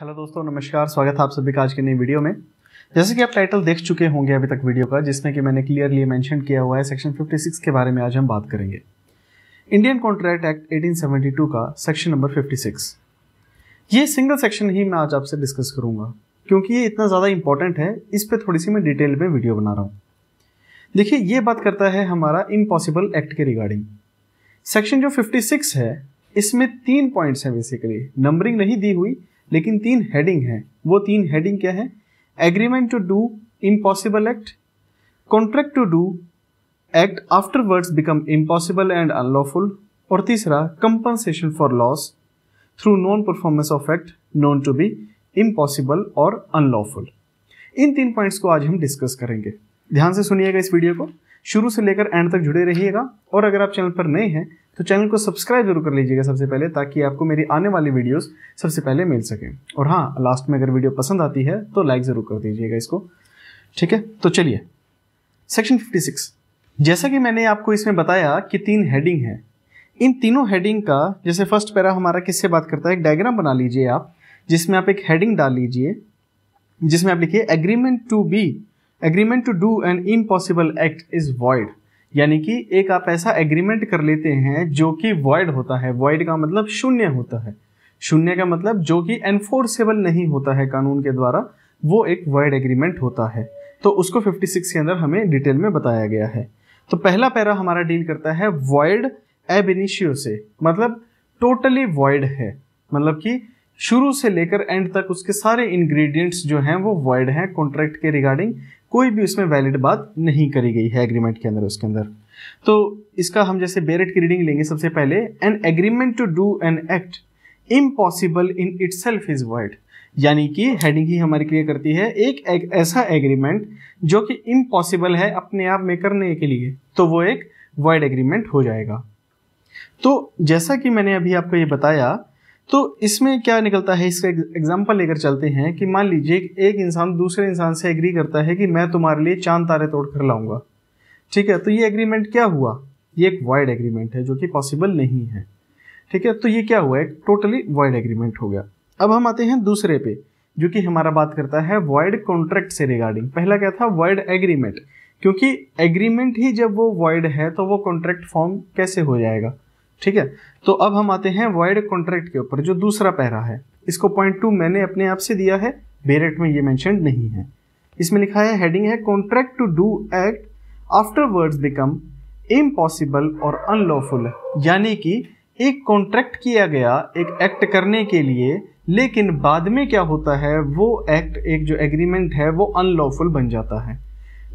Hello दोस्तों नमस्कार स्वागत है आप सभी का आज की नई वीडियो में जैसे कि आप टाइटल देख चुके होंगे अभी तक वीडियो का जिसमें कि मैंने क्लियरली मेंशन किया हुआ है सेक्शन 56 के बारे में आज हम बात करेंगे इंडियन कॉन्ट्रैक्ट एक्ट 1872 का सेक्शन नंबर 56 ये सिंगल सेक्शन ही मैं आज आपसे डिस्कस करूंगा क्योंकि ये इतना ज़्यादा इंपॉर्टेंट है इस पर थोड़ी सी मैं डिटेल में वीडियो बना रहा हूँ देखिए ये बात करता है हमारा इम्पॉसिबल एक्ट के रिगार्डिंग सेक्शन जो फिफ्टी है इसमें तीन पॉइंट्स हैं बेसिकली नंबरिंग नहीं दी हुई लेकिन तीन हेडिंग है वो तीन हेडिंग क्या है agreement to do impossible act contract to do act afterwards become impossible and unlawful और तीसरा compensation for loss through non performance of act known to be impossible और अनलॉफुल इन तीन पॉइंट्स को आज हम डिस्कस करेंगे ध्यान से सुनिएगा इस वीडियो को शुरू से लेकर एंड तक जुड़े रहिएगा और अगर आप चैनल पर नए हैं तो चैनल को सब्सक्राइब जरूर कर लीजिएगा सबसे पहले ताकि आपको मेरी आने वाली वीडियोस सबसे पहले मिल सके और हाँ लास्ट में अगर वीडियो पसंद आती है तो लाइक ज़रूर कर दीजिएगा इसको ठीक है तो चलिए सेक्शन 56 जैसा कि मैंने आपको इसमें बताया कि तीन हेडिंग हैं इन तीनों हेडिंग का जैसे फर्स्ट पैरा हमारा किससे बात करता है एक डायग्राम बना लीजिए आप जिसमें आप एक हेडिंग डाल लीजिए जिसमें आप लिखिए agreement to be agreement to do an impossible act is void यानी कि एक आप ऐसा एग्रीमेंट कर लेते हैं जो कि वॉइड होता है वॉइड का मतलब शून्य होता है शून्य का मतलब जो कि एनफोर्सेबल नहीं होता है कानून के द्वारा वो एक वॉइड एग्रीमेंट होता है तो उसको 56 के अंदर हमें डिटेल में बताया गया है तो पहला पैरा हमारा डील करता है वॉइड एबिनिशियो से मतलब टोटली वॉइड है मतलब कि शुरू से लेकर एंड तक उसके सारे इंग्रेडिएंट्स जो हैं वो वॉइड हैं कॉन्ट्रैक्ट के रिगार्डिंग कोई भी उसमें वैलिड बात नहीं करी गई है एग्रीमेंट के अंदर उसके अंदर तो इसका हम जैसे बेरेट की रीडिंग लेंगे सबसे पहले an agreement to do an act impossible in itself is void यानी कि हेडिंग ही हमारी क्लियर करती है एक, ऐसा एग्रीमेंट जो कि इम्पॉसिबल है अपने आप में करने के लिए तो वो एक वर्ड एग्रीमेंट हो जाएगा तो जैसा कि मैंने अभी आपको ये बताया तो इसमें क्या निकलता है इसका एग्जाम्पल लेकर चलते हैं कि मान लीजिए एक इंसान दूसरे इंसान से एग्री करता है कि मैं तुम्हारे लिए चांद तारे तोड़ कर लाऊंगा ठीक है तो ये एग्रीमेंट क्या हुआ ये एक वाइड एग्रीमेंट है जो कि पॉसिबल नहीं है ठीक है तो ये क्या हुआ एक टोटली वाइड एग्रीमेंट हो गया अब हम आते हैं दूसरे पे जो कि हमारा बात करता है वाइड कॉन्ट्रैक्ट से रिगार्डिंग पहला क्या था वाइड एग्रीमेंट क्योंकि एग्रीमेंट ही जब वो वाइड है तो वो कॉन्ट्रैक्ट फॉर्म कैसे हो जाएगा ठीक है तो अब हम आते हैं वॉइड कॉन्ट्रैक्ट के ऊपर जो दूसरा पैरा है इसको पॉइंट टू मैंने अपने आप से दिया है बेरेट में ये मैंशन नहीं है इसमें लिखा है हेडिंग है contract to do act afterwards become impossible और अनलॉफुल यानी कि एक कॉन्ट्रैक्ट किया गया एक एक्ट करने के लिए लेकिन बाद में क्या होता है वो एक्ट एक जो एग्रीमेंट है वो अनलॉफुल बन जाता है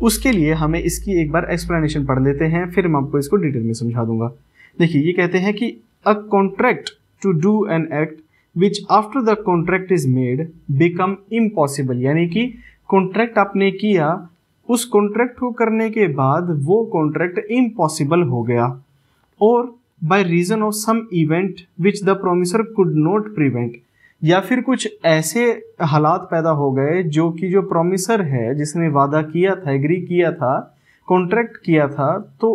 उसके लिए हमें इसकी एक बार एक्सप्लेनेशन पढ़ लेते हैं फिर मैं आपको इसको डिटेल में समझा दूंगा देखिए ये कहते हैं कि a contract to do an act which after the contract is made become impossible यानी कि कॉन्ट्रैक्ट आपने किया उस कॉन्ट्रैक्ट को करने के बाद वो कॉन्ट्रैक्ट इम्पॉसिबल हो गया और by reason of some event which the promisor could not prevent या फिर कुछ ऐसे हालात पैदा हो गए जो कि जो प्रोमिसर है जिसने वादा किया था एग्री किया था कॉन्ट्रैक्ट किया था तो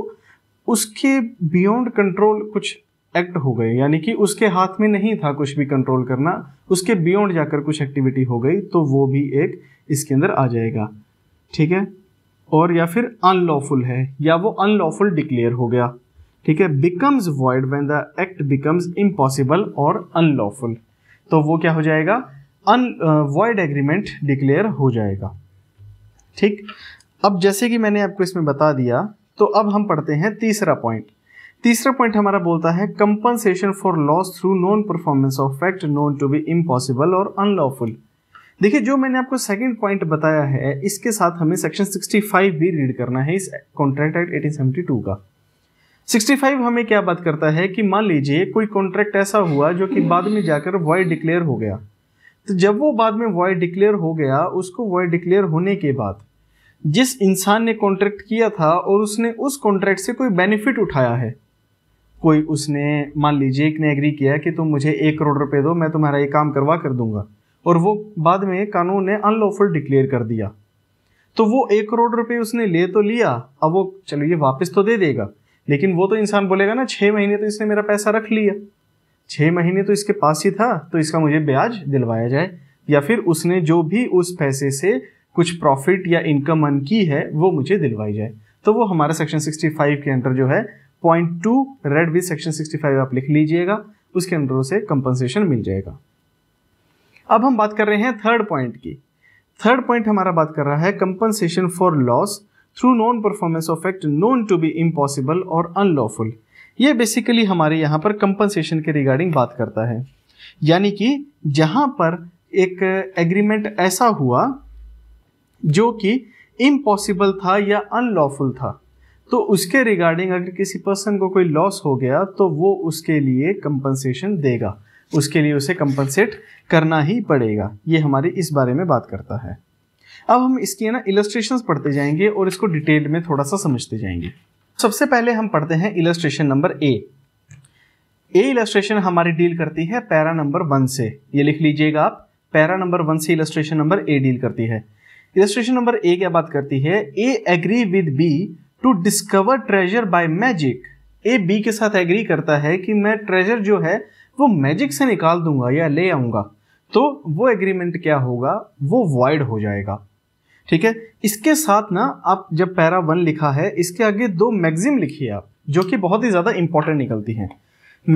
उसके बियॉन्ड कंट्रोल कुछ एक्ट हो गए यानी कि उसके हाथ में नहीं था कुछ भी कंट्रोल करना उसके बियॉन्ड जाकर कुछ एक्टिविटी हो गई तो वो भी एक इसके अंदर आ जाएगा ठीक है और या फिर अनलॉफुल है या वो अनलॉफुल डिक्लेयर हो गया ठीक है becomes void when the act becomes impossible और अनलॉफुल तो वो क्या हो जाएगा अन वॉइड एग्रीमेंट डिक्लेयर हो जाएगा ठीक अब जैसे कि मैंने आपको इसमें बता दिया तो अब हम पढ़ते हैं तीसरा पॉइंट तीसरा पॉइंट हमारा बोलता है compensation for loss through non performance of fact known to be impossible और अनलॉफुल देखिए जो मैंने आपको सेकंड पॉइंट बताया है इसके साथ हमें सेक्शन 65 भी रीड करना है इस कॉन्ट्रैक्ट एक्ट 1872 का 65 हमें क्या बात करता है कि मान लीजिए कोई कॉन्ट्रैक्ट ऐसा हुआ जो कि बाद में जाकर वॉइड डिक्लेयर हो गया तो जब वो बाद में वॉइड डिक्लेयर हो गया उसको वॉइड डिक्लेयर होने के बाद जिस इंसान ने कॉन्ट्रैक्ट किया था और उसने उस कॉन्ट्रैक्ट से कोई बेनिफिट उठाया है कोई उसने मान लीजिए एक ने एग्री किया कि तुम मुझे एक करोड़ रुपए दो मैं तुम्हारा ये काम करवा कर दूंगा और वो बाद में कानून ने अनलॉफुल डिक्लेयर कर दिया तो वो एक करोड़ रुपए उसने ले तो लिया अब वो चलो ये वापस तो दे देगा लेकिन वो तो इंसान बोलेगा ना छः महीने तो इसने मेरा पैसा रख लिया छः महीने तो इसके पास ही था तो इसका मुझे ब्याज दिलवाया जाए या फिर उसने जो भी उस पैसे से कुछ प्रॉफिट या इनकम अन की है वो मुझे दिलवाई जाए तो वो हमारा सेक्शन 65 के अंडर जो है point two read with section 65 आप लिख लीजिएगा उसके अंडर उसे कंपनसेशन मिल जाएगा अब हम बात कर रहे हैं थर्ड पॉइंट की थर्ड पॉइंट हमारा बात कर रहा है compensation for loss through non performance of act known to be impossible और अनलॉफुल ये बेसिकली हमारे यहाँ पर कंपनसेशन के रिगार्डिंग बात करता है यानी कि जहाँ पर एक एग्रीमेंट ऐसा हुआ जो कि इम्पॉसिबल था या अनलॉफुल था तो उसके रिगार्डिंग अगर किसी पर्सन को कोई लॉस हो गया तो वो उसके लिए कंपनसेशन देगा उसके लिए उसे कंपनसेट करना ही पड़ेगा ये हमारी इस बारे में बात करता है अब हम इसकी ना इलस्ट्रेशन पढ़ते जाएंगे और इसको डिटेल में थोड़ा सा समझते जाएंगे सबसे पहले हम पढ़ते हैं illustration number A A illustration हमारी डील करती है पैरा नंबर वन से ये लिख लीजिएगा आप पैरा नंबर वन से इलस्ट्रेशन नंबर ए डील करती है इलस्ट्रेशन नंबर ए क्या बात करती है A agree with B to discover treasure by magic A B के साथ एग्री करता है कि मैं ट्रेजर जो है वो मैजिक से निकाल दूंगा या ले आऊंगा तो वो एग्रीमेंट क्या होगा वो वॉइड हो जाएगा ठीक है इसके साथ ना आप जब पैरा वन लिखा है इसके आगे दो मैगजिम लिखिए आप जो कि बहुत ही ज़्यादा इंपॉर्टेंट निकलती हैं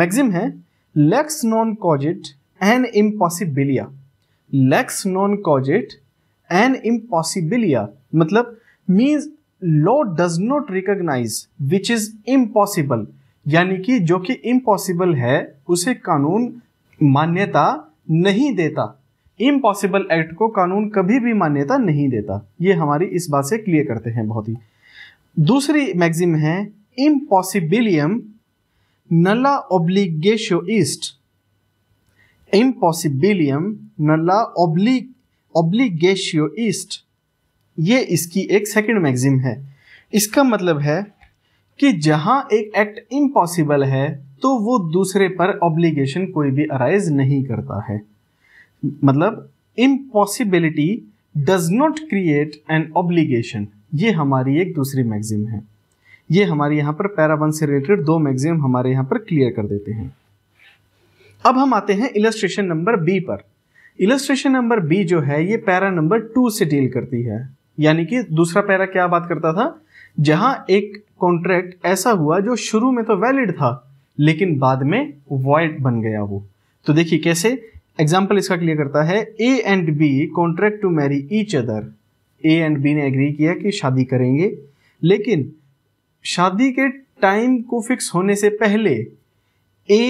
मैगजिम है लेक्स नॉन कॉजिट एन इम्पॉसिबिलिया लेक्स नॉन कॉजिट एन इम्पॉसिबिलिया मतलब means law does not recognise which is impossible यानी कि जो कि इम्पॉसिबल है उसे कानून मान्यता नहीं देता इम्पॉसिबल एक्ट को कानून कभी भी मान्यता नहीं देता ये हमारी इस बात से क्लियर करते हैं बहुत ही दूसरी मैगजिम है इम्पॉसिबिलियम नला ओब्लिगेशो ईस्ट इम्पॉसिबिलियम नला ओब्लिग ऑब्लीगेशियो ईस्ट ये इसकी एक सेकंड मैगजिम है इसका मतलब है कि जहां एक एक्ट इम्पॉसिबल है तो वो दूसरे पर ऑब्लिगेशन कोई भी अराइज नहीं करता है मतलब impossibility does not create an obligation ये हमारी एक दूसरी मैगजिम है ये हमारे यहां पर पैराबन से रिलेटेड दो मैगजिम हमारे यहां पर क्लियर कर देते हैं अब हम आते हैं इलेस्ट्रेशन नंबर बी पर इलस्ट्रेशन नंबर बी जो है ये पैरा नंबर टू से डील करती है यानी कि दूसरा पैरा क्या बात करता था जहां एक कॉन्ट्रैक्ट ऐसा हुआ जो शुरू में तो वैलिड था लेकिन बाद में वॉइड बन गया वो तो देखिए कैसे एग्जाम्पल इसका क्लियर करता है A and B contract to marry each other A and B ने एग्री किया कि शादी करेंगे लेकिन शादी के टाइम को फिक्स होने से पहले ए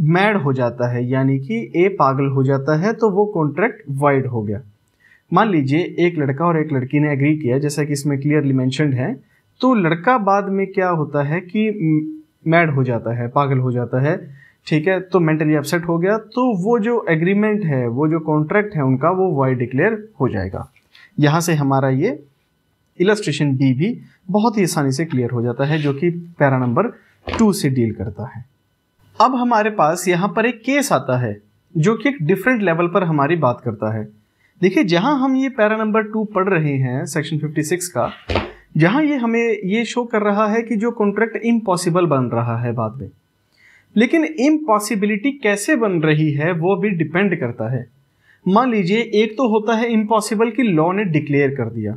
मैड हो जाता है यानी कि ए पागल हो जाता है तो वो कॉन्ट्रैक्ट वाइड हो गया मान लीजिए एक लड़का और एक लड़की ने एग्री किया जैसा कि इसमें क्लियरली मैंशनड है तो लड़का बाद में क्या होता है कि मैड हो जाता है पागल हो जाता है ठीक है तो मेंटली अपसेट हो गया तो वो जो एग्रीमेंट है वो जो कॉन्ट्रैक्ट है उनका वो वाइड डिक्लेयर हो जाएगा यहाँ से हमारा ये इलस्ट्रेशन बी भी बहुत ही आसानी से क्लियर हो जाता है जो कि पैरा नंबर टू से डील करता है अब हमारे पास यहाँ पर एक केस आता है जो कि एक डिफरेंट लेवल पर हमारी बात करता है देखिए जहाँ हम ये पैरा नंबर टू पढ़ रहे हैं सेक्शन 56 का जहाँ ये हमें ये शो कर रहा है कि जो कॉन्ट्रैक्ट इम्पॉसिबल बन रहा है बाद में लेकिन इम्पॉसिबिलिटी कैसे बन रही है वो भी डिपेंड करता है मान लीजिए एक तो होता है इम्पॉसिबल कि लॉ ने डिक्लेयर कर दिया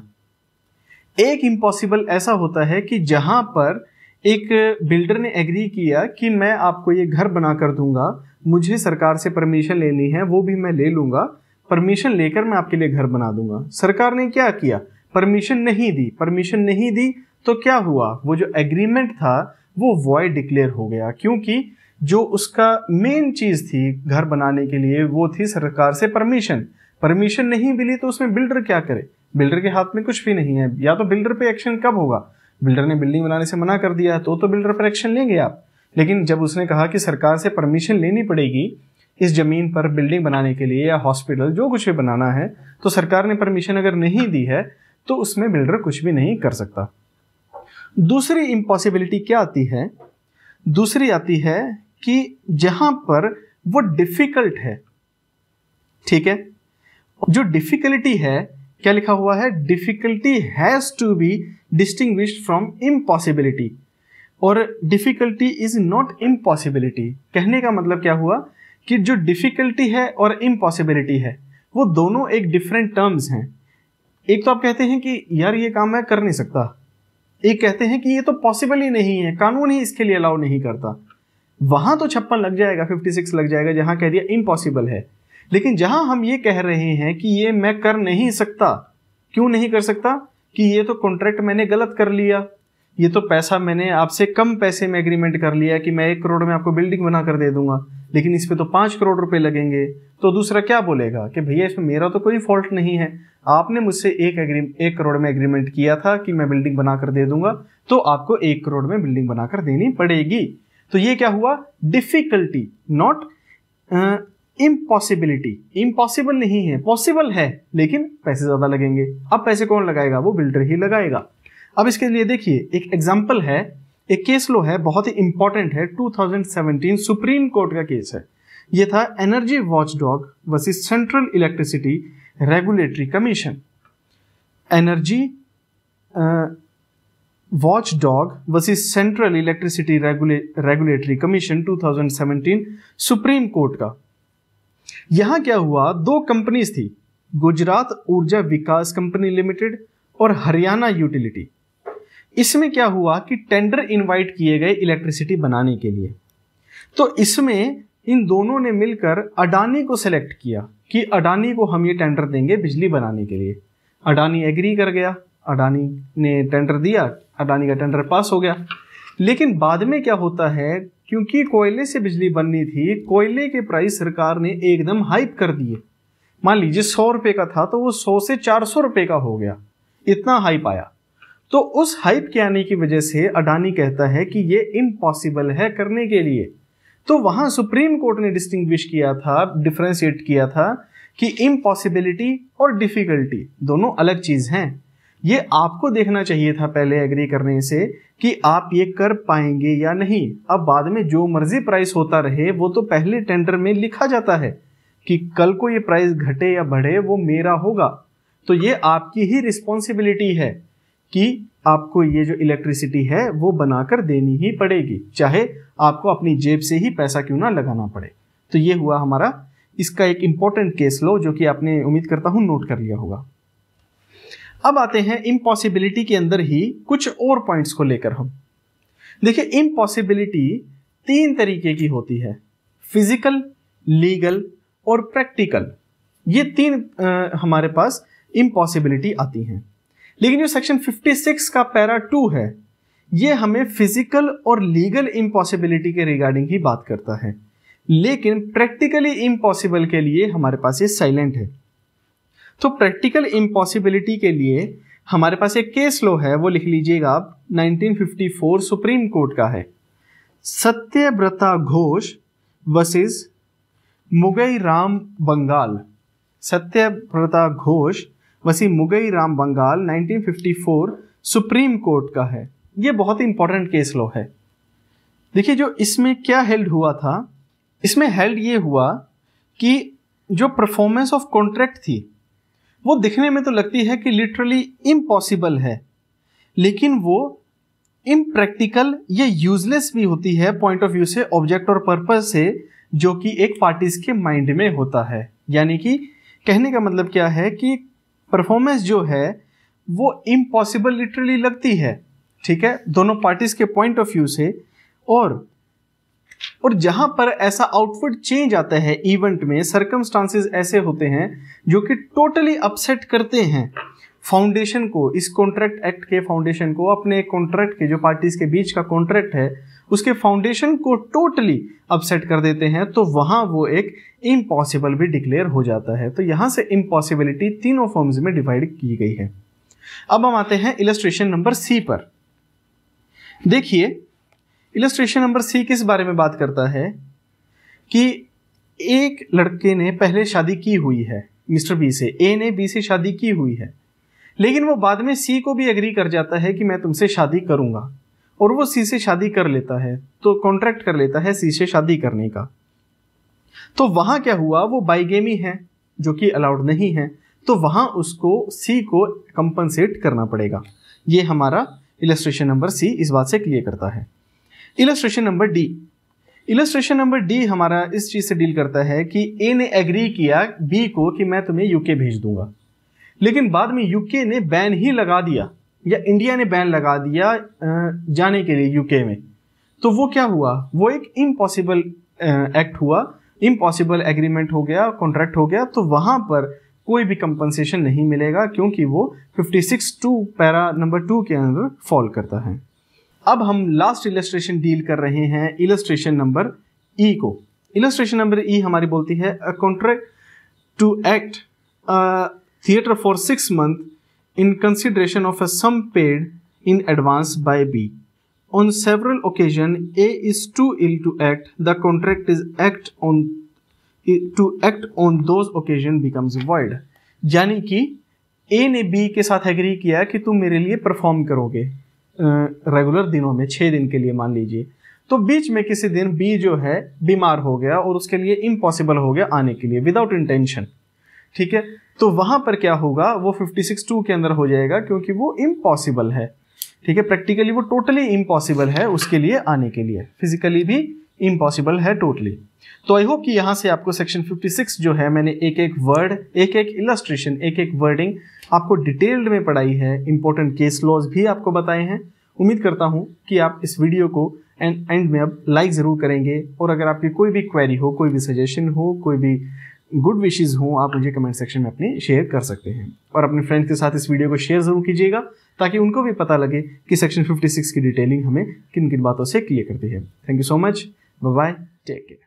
एक इम्पॉसिबल ऐसा होता है कि जहाँ पर एक बिल्डर ने एग्री किया कि मैं आपको ये घर बना कर दूंगा मुझे सरकार से परमिशन लेनी है वो भी मैं ले लूंगा परमिशन लेकर मैं आपके लिए घर बना दूंगा सरकार ने क्या किया परमिशन नहीं दी परमिशन नहीं दी तो क्या हुआ वो जो एग्रीमेंट था वो वॉइड डिक्लेयर हो गया क्योंकि जो उसका मेन चीज़ थी घर बनाने के लिए वो थी सरकार से परमिशन परमिशन नहीं मिली तो उसमें बिल्डर क्या करे बिल्डर के हाथ में कुछ भी नहीं है या तो बिल्डर पे एक्शन कब होगा बिल्डर ने बिल्डिंग बनाने से मना कर दिया तो तो बिल्डर पर एक्शन लेंगे आप लेकिन जब उसने कहा कि सरकार से परमिशन लेनी पड़ेगी इस ज़मीन पर बिल्डिंग बनाने के लिए या हॉस्पिटल जो कुछ भी बनाना है तो सरकार ने परमिशन अगर नहीं दी है तो उसमें बिल्डर कुछ भी नहीं कर सकता दूसरी इम्पॉसिबिलिटी क्या आती है दूसरी आती है कि जहां पर वो डिफ़िकल्ट है ठीक है जो डिफ़िकल्टी है क्या लिखा हुआ है difficulty has to be distinguish from impossibility और डिफिकल्टी इज नॉट इम्पॉसिबिलिटी कहने का मतलब क्या हुआ कि जो डिफिकल्टी है और इम्पॉसिबिलिटी है वो दोनों एक डिफरेंट टर्म्स हैं एक तो आप कहते हैं कि यार ये काम मैं कर नहीं सकता एक कहते हैं कि ये तो पॉसिबल ही नहीं है कानून ही इसके लिए अलाउ नहीं करता वहां तो छप्पन लग जाएगा फिफ्टी सिक्स लग जाएगा जहां कह दिया इम्पॉसिबल है लेकिन जहां हम ये कह रहे हैं कि ये मैं कर नहीं सकता क्यों नहीं कर सकता कि ये तो कॉन्ट्रैक्ट मैंने गलत कर लिया ये तो पैसा मैंने आपसे कम पैसे में एग्रीमेंट कर लिया कि मैं एक करोड़ में आपको बिल्डिंग बना कर दे दूंगा लेकिन इस पर तो पांच करोड़ रुपए लगेंगे तो दूसरा क्या बोलेगा कि भैया इसमें मेरा तो कोई फॉल्ट नहीं है आपने मुझसे एक एग्री एक करोड़ में एग्रीमेंट किया था कि मैं बिल्डिंग बनाकर दे दूंगा तो आपको एक करोड़ में बिल्डिंग बनाकर देनी पड़ेगी तो ये क्या हुआ डिफिकल्टी नॉट इम्पॉसिबिलिटी इम्पॉसिबल नहीं है पॉसिबल है लेकिन पैसे ज्यादा लगेंगे अब पैसे कौन लगाएगा वो बिल्डर ही लगाएगा अब इसके लिए देखिए एक एग्जाम्पल है एक केस लो है बहुत ही इंपॉर्टेंट है 2017 सुप्रीम कोर्ट का केस है ये था Energy Watchdog versus Central Electricity Regulatory Commission Energy Watchdog versus Central Electricity Regulatory Commission 2017 Supreme Court का यहाँ क्या हुआ दो कंपनीज थी गुजरात ऊर्जा विकास कंपनी लिमिटेड और हरियाणा यूटिलिटी इसमें क्या हुआ कि टेंडर इनवाइट किए गए इलेक्ट्रिसिटी बनाने के लिए तो इसमें इन दोनों ने मिलकर अडानी को सिलेक्ट किया कि अडानी को हम ये टेंडर देंगे बिजली बनाने के लिए अडानी एग्री कर गया अडानी ने टेंडर दिया अडानी का टेंडर पास हो गया लेकिन बाद में क्या होता है क्योंकि कोयले से बिजली बननी थी कोयले के प्राइस सरकार ने एकदम हाइप कर दिए मान लीजिए सौ रुपये का था तो वो सौ से चार सौ रुपये का हो गया इतना हाइप आया तो उस हाइप के आने की वजह से अडानी कहता है कि ये इम्पॉसिबल है करने के लिए तो वहां सुप्रीम कोर्ट ने डिस्टिंग्विश किया था डिफ्रेंशिएट किया था कि इम्पॉसिबिलिटी और डिफ़िकल्टी दोनों अलग चीज़ हैं ये आपको देखना चाहिए था पहले एग्री करने से कि आप ये कर पाएंगे या नहीं अब बाद में जो मर्जी प्राइस होता रहे वो तो पहले टेंडर में लिखा जाता है कि कल को ये प्राइस घटे या बढ़े वो मेरा होगा तो ये आपकी ही रिस्पॉन्सिबिलिटी है कि आपको ये जो इलेक्ट्रिसिटी है वो बनाकर देनी ही पड़ेगी चाहे आपको अपनी जेब से ही पैसा क्यों ना लगाना पड़े तो ये हुआ हमारा इसका एक इंपॉर्टेंट केस लो जो कि आपने उम्मीद करता हूं नोट कर लिया होगा अब आते हैं इम्पॉसिबिलिटी के अंदर ही कुछ और पॉइंट्स को लेकर हम देखिए इम्पॉसिबिलिटी तीन तरीके की होती है फिजिकल लीगल और प्रैक्टिकल ये तीन आ, हमारे पास इम्पॉसिबिलिटी आती हैं लेकिन जो सेक्शन 56 का पैरा टू है ये हमें फिजिकल और लीगल इम्पॉसिबिलिटी के रिगार्डिंग ही बात करता है लेकिन प्रैक्टिकली इम्पॉसिबल के लिए हमारे पास ये साइलेंट है तो प्रैक्टिकल इम्पॉसिबिलिटी के लिए हमारे पास एक केस लो है वो लिख लीजिएगा आप 1954 सुप्रीम कोर्ट का है Satyabrata Ghose versus Mugneeram Bangur Satyabrata Ghose versus Mugneeram Bangur 1954 Supreme Court का है ये बहुत ही इंपॉर्टेंट केस लो है देखिए जो इसमें क्या हेल्ड हुआ था इसमें हेल्ड ये हुआ कि जो परफॉर्मेंस ऑफ कॉन्ट्रैक्ट थी वो दिखने में तो लगती है कि लिटरली इम्पॉसिबल है लेकिन वो इम्प्रैक्टिकल या यूजलेस भी होती है पॉइंट ऑफ व्यू से ऑब्जेक्ट और पर्पज से जो कि एक पार्टीज के माइंड में होता है यानी कि कहने का मतलब क्या है कि परफॉर्मेंस जो है वो इम्पॉसिबल लिटरली लगती है ठीक है दोनों पार्टीज के पॉइंट ऑफ व्यू से और और जहां पर ऐसा आउटफिट चेंज आता है इवेंट में सर्कमस्टांसिस ऐसे होते हैं जो कि टोटली अपसेट करते हैं फाउंडेशन को इस कॉन्ट्रैक्ट एक्ट के फाउंडेशन को अपने कॉन्ट्रैक्ट के जो पार्टीज के बीच का कॉन्ट्रैक्ट है उसके फाउंडेशन को टोटली अपसेट कर देते हैं तो वहां वो एक इम्पॉसिबल भी डिक्लेयर हो जाता है तो यहां से इम्पॉसिबिलिटी तीनों फॉर्म्स में डिवाइड की गई है अब हम आते हैं इलेस्ट्रेशन नंबर सी पर देखिए इलस्ट्रेशन नंबर सी किस बारे में बात करता है कि एक लड़के ने पहले शादी की हुई है मिस्टर बी से ए ने बी से शादी की हुई है लेकिन वो बाद में सी को भी एग्री कर जाता है कि मैं तुमसे शादी करूंगा और वो सी से शादी कर लेता है तो कॉन्ट्रैक्ट कर लेता है सी से शादी करने का तो वहां क्या हुआ वो बाइगेमी है जो कि अलाउड नहीं है तो वहां उसको सी को कंपनसेट करना पड़ेगा ये हमारा इलस्ट्रेशन नंबर सी इस बात से क्लियर करता है illustration number D illustration number D हमारा इस चीज़ से डील करता है कि ए ने एग्री किया बी को कि मैं तुम्हें यूके भेज दूंगा लेकिन बाद में यूके ने बैन ही लगा दिया या इंडिया ने बैन लगा दिया जाने के लिए यूके में तो वो क्या हुआ वो एक इम्पॉसिबल एक्ट हुआ इम्पॉसिबल एग्रीमेंट हो गया कॉन्ट्रैक्ट हो गया तो वहां पर कोई भी कंपनसेशन नहीं मिलेगा क्योंकि वो 56 टू पैरा नंबर टू के अंदर फॉल करता है अब हम लास्ट इलेस्ट्रेशन डील कर रहे हैं इलेस्ट्रेशन नंबर ई को इलेस्ट्रेशन नंबर ई हमारी बोलती है a contract to act theatre for six month in consideration of a sum paid in advance by B on several occasion A is too ill to act the contract is act on to act on those occasion becomes void यानी कि ए ने B के साथ agree किया कि तुम मेरे लिए परफॉर्म करोगे रेगुलर दिनों में छः दिन के लिए मान लीजिए तो बीच में किसी दिन बी जो है बीमार हो गया और उसके लिए इम्पॉसिबल हो गया आने के लिए विदाउट इंटेंशन ठीक है तो वहाँ पर क्या होगा वो फिफ्टी सिक्स टू के अंदर हो जाएगा क्योंकि वो इम्पॉसिबल है ठीक है प्रैक्टिकली वो टोटली इम्पॉसिबल है उसके लिए आने के लिए फिजिकली भी इम्पॉसिबल है टोटली तो आई होप कि यहाँ से आपको सेक्शन 56 जो है मैंने एक एक वर्ड एक एक इलस्ट्रेशन एक एक वर्डिंग आपको डिटेल्ड में पढ़ाई है इंपॉर्टेंट केस लॉज भी आपको बताए हैं उम्मीद करता हूँ कि आप इस वीडियो को एंड एंड में अब लाइक ज़रूर करेंगे और अगर आपकी कोई भी क्वेरी हो कोई भी सजेशन हो कोई भी गुड विशेज़ हों आप मुझे कमेंट सेक्शन में अपने शेयर कर सकते हैं और अपने फ्रेंड्स के साथ इस वीडियो को शेयर ज़रूर कीजिएगा ताकि उनको भी पता लगे कि सेक्शन 56 की डिटेलिंग हमें किन किन बातों से क्लियर करती है thank you so much Bye bye. Take care.